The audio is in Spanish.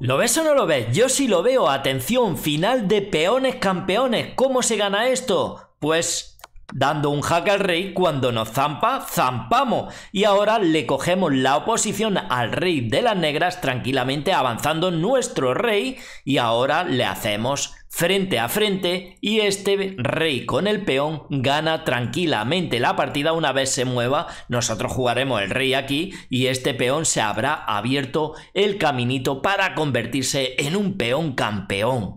¿Lo ves o no lo ves? Yo sí lo veo. Atención, final de peones campeones. ¿Cómo se gana esto? Pues dando un hack al rey cuando nos zampa, zampamos. Y ahora le cogemos la oposición al rey de las negras tranquilamente avanzando nuestro rey y ahora le hacemos frente a frente y este rey con el peón gana tranquilamente la partida una vez se mueva nosotros jugaremos el rey aquí y este peón se habrá abierto el caminito para convertirse en un peón campeón